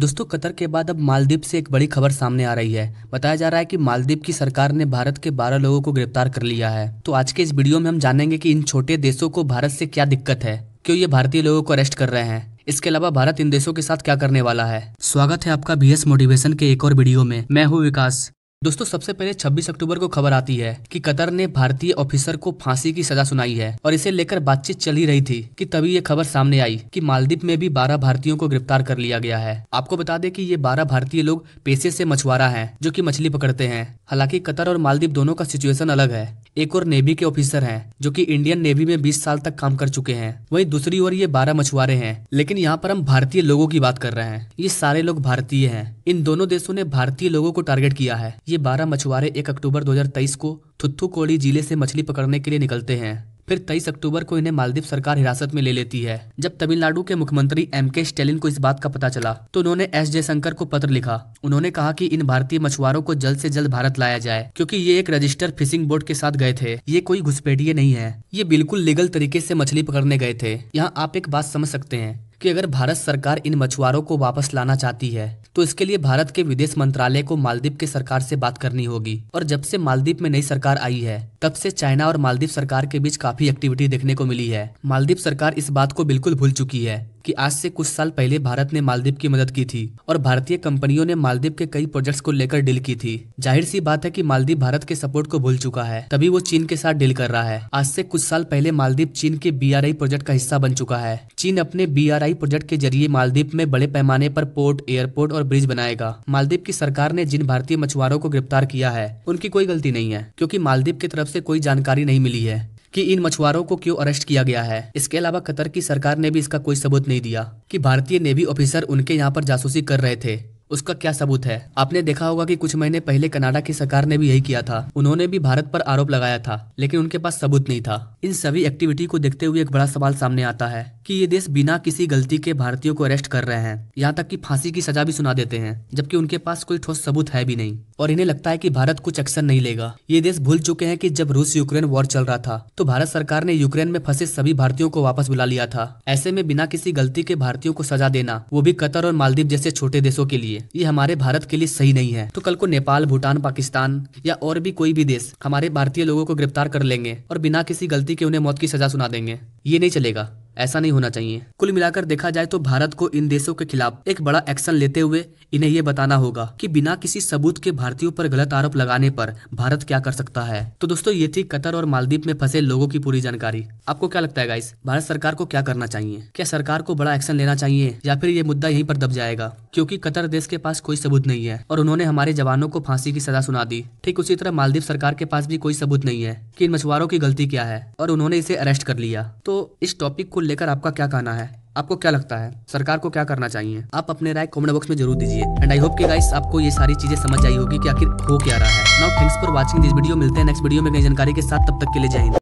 दोस्तों कतर के बाद अब मालदीप से एक बड़ी खबर सामने आ रही है बताया जा रहा है कि मालदीप की सरकार ने भारत के 12 लोगों को गिरफ्तार कर लिया है तो आज के इस वीडियो में हम जानेंगे कि इन छोटे देशों को भारत से क्या दिक्कत है क्यों ये भारतीय लोगों को अरेस्ट कर रहे हैं इसके अलावा भारत इन देशों के साथ क्या करने वाला है स्वागत है आपका बी मोटिवेशन के एक और वीडियो में मैं हूँ विकास दोस्तों सबसे पहले 26 अक्टूबर को खबर आती है कि कतर ने भारतीय ऑफिसर को फांसी की सजा सुनाई है और इसे लेकर बातचीत चल ही रही थी कि तभी ये खबर सामने आई कि मालदीप में भी 12 भारतीयों को गिरफ्तार कर लिया गया है आपको बता दें कि ये 12 भारतीय लोग पेशे से मछुआरा है जो की मछली पकड़ते हैं हालांकि कतर और मालदीप दोनों का सिचुएशन अलग है एक और नेवी के ऑफिसर हैं जो कि इंडियन नेवी में 20 साल तक काम कर चुके हैं वहीं दूसरी ओर ये 12 मछुआरे हैं लेकिन यहाँ पर हम भारतीय लोगों की बात कर रहे हैं ये सारे लोग भारतीय हैं इन दोनों देशों ने भारतीय लोगों को टारगेट किया है ये बारह मछुआरे एक अक्टूबर दो को थुत्थुकोड़ी जिले से मछली पकड़ने के लिए निकलते हैं फिर तेईस अक्टूबर को इन्हें मालदीव सरकार हिरासत में ले लेती है जब तमिलनाडु के मुख्यमंत्री एम के स्टेलिन को इस बात का पता चला तो उन्होंने एस जयशंकर को पत्र लिखा उन्होंने कहा कि इन भारतीय मछुआरों को जल्द से जल्द भारत लाया जाए क्योंकि ये एक रजिस्टर फिशिंग बोर्ड के साथ गए थे ये कोई घुसपैठिए नहीं है ये बिल्कुल लीगल तरीके से मछली पकड़ने गए थे यहाँ आप एक बात समझ सकते हैं कि अगर भारत सरकार इन मछुआरों को वापस लाना चाहती है तो इसके लिए भारत के विदेश मंत्रालय को मालदीव के सरकार से बात करनी होगी और जब से मालदीव में नई सरकार आई है तब से चाइना और मालदीव सरकार के बीच काफी एक्टिविटी देखने को मिली है मालदीव सरकार इस बात को बिल्कुल भूल चुकी है कि आज से कुछ साल पहले भारत ने मालदीप की मदद की थी और भारतीय कंपनियों ने मालदीप के कई प्रोजेक्ट्स को लेकर डील की थी जाहिर सी बात है कि मालदीप भारत के सपोर्ट को भूल चुका है तभी वो चीन के साथ डील कर रहा है आज से कुछ साल पहले मालदीप चीन के बीआरआई प्रोजेक्ट का हिस्सा बन चुका है चीन अपने बी प्रोजेक्ट के जरिए मालदीप में बड़े पैमाने पर पोर्ट एयरपोर्ट और ब्रिज बनाएगा मालदीप की सरकार ने जिन भारतीय मछुआरों को गिरफ्तार किया है उनकी कोई गलती नहीं है क्योंकि मालदीप की तरफ से कोई जानकारी नहीं मिली है कि इन मछुआरों को क्यों अरेस्ट किया गया है इसके अलावा कतर की सरकार ने भी इसका कोई सबूत नहीं दिया कि भारतीय नेवी ऑफिसर उनके यहाँ पर जासूसी कर रहे थे उसका क्या सबूत है आपने देखा होगा कि कुछ महीने पहले कनाडा की सरकार ने भी यही किया था उन्होंने भी भारत पर आरोप लगाया था लेकिन उनके पास सबूत नहीं था इन सभी एक्टिविटी को देखते हुए एक बड़ा सवाल सामने आता है कि ये देश बिना किसी गलती के भारतीयों को अरेस्ट कर रहे हैं यहाँ तक कि फांसी की सजा भी सुना देते हैं जबकि उनके पास कोई ठोस सबूत है भी नहीं और इन्हें लगता है कि भारत कुछ एक्शन नहीं लेगा ये देश भूल चुके हैं कि जब रूस यूक्रेन वॉर चल रहा था तो भारत सरकार ने यूक्रेन में फंसे सभी भारतीयों को वापस बुला लिया था ऐसे में बिना किसी गलती के भारतीयों को सजा देना वो भी कतर और मालदीव जैसे छोटे देशों के लिए ये हमारे भारत के लिए सही नहीं है तो कल को नेपाल भूटान पाकिस्तान या और भी कोई भी देश हमारे भारतीय लोगों को गिरफ्तार कर लेंगे और बिना किसी गलती के उन्हें मौत की सजा सुना देंगे ये नहीं चलेगा ऐसा नहीं होना चाहिए कुल मिलाकर देखा जाए तो भारत को इन देशों के खिलाफ एक बड़ा एक्शन लेते हुए इन्हें ये बताना होगा कि बिना किसी सबूत के भारतीयों पर गलत आरोप लगाने पर भारत क्या कर सकता है तो दोस्तों ये थी कतर और मालदीप में फंसे लोगों की पूरी जानकारी आपको क्या लगता है गाइस भारत सरकार को क्या करना चाहिए क्या सरकार को बड़ा एक्शन लेना चाहिए या फिर ये मुद्दा यहीं पर दब जाएगा क्योंकि कतर देश के पास कोई सबूत नहीं है और उन्होंने हमारे जवानों को फांसी की सजा सुना दी ठीक उसी तरह मालदीव सरकार के पास भी कोई सबूत नहीं है कि इन मछुआरों की गलती क्या है और उन्होंने इसे अरेस्ट कर लिया तो इस टॉपिक को लेकर आपका क्या कहना है आपको क्या लगता है सरकार को क्या करना चाहिए आप अपने राय कमेंट बॉक्स में जरूर दीजिए एंड आई होप कि गाइस आपको ये सारी चीजें समझ आई होगी कि आखिर हो क्या रहा है now thanks for watching this video मिलते हैं नेक्स्ट वीडियो में नई जानकारी के साथ तब तक के लिए जय हिंद